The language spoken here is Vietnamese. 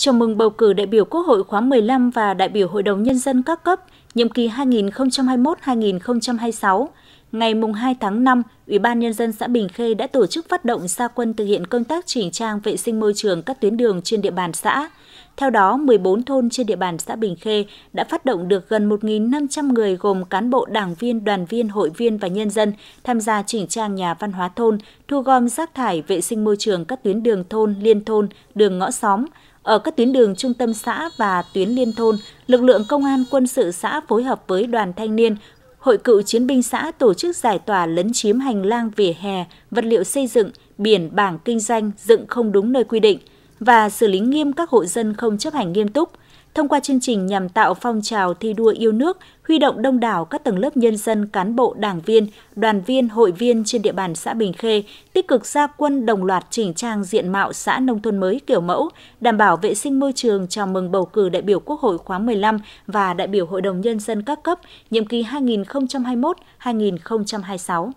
chào mừng bầu cử đại biểu Quốc hội khóa 15 và đại biểu Hội đồng Nhân dân các cấp, nhiệm kỳ 2021-2026. Ngày 2 tháng 5, Ủy ban Nhân dân xã Bình Khê đã tổ chức phát động gia quân thực hiện công tác chỉnh trang vệ sinh môi trường các tuyến đường trên địa bàn xã. Theo đó, 14 thôn trên địa bàn xã Bình Khê đã phát động được gần 1.500 người gồm cán bộ, đảng viên, đoàn viên, hội viên và nhân dân tham gia chỉnh trang nhà văn hóa thôn, thu gom rác thải, vệ sinh môi trường các tuyến đường thôn, liên thôn, đường ngõ xóm – ở các tuyến đường trung tâm xã và tuyến liên thôn, lực lượng công an quân sự xã phối hợp với đoàn thanh niên, Hội cựu chiến binh xã tổ chức giải tỏa lấn chiếm hành lang vỉa hè, vật liệu xây dựng, biển bảng kinh doanh dựng không đúng nơi quy định và xử lý nghiêm các hộ dân không chấp hành nghiêm túc – thông qua chương trình nhằm tạo phong trào thi đua yêu nước, huy động đông đảo các tầng lớp nhân dân, cán bộ, đảng viên, đoàn viên, hội viên trên địa bàn xã Bình Khê tích cực ra quân đồng loạt chỉnh trang diện mạo xã nông thôn mới kiểu mẫu, đảm bảo vệ sinh môi trường chào mừng bầu cử đại biểu Quốc hội khóa 15 và đại biểu Hội đồng nhân dân các cấp nhiệm kỳ 2021-2026.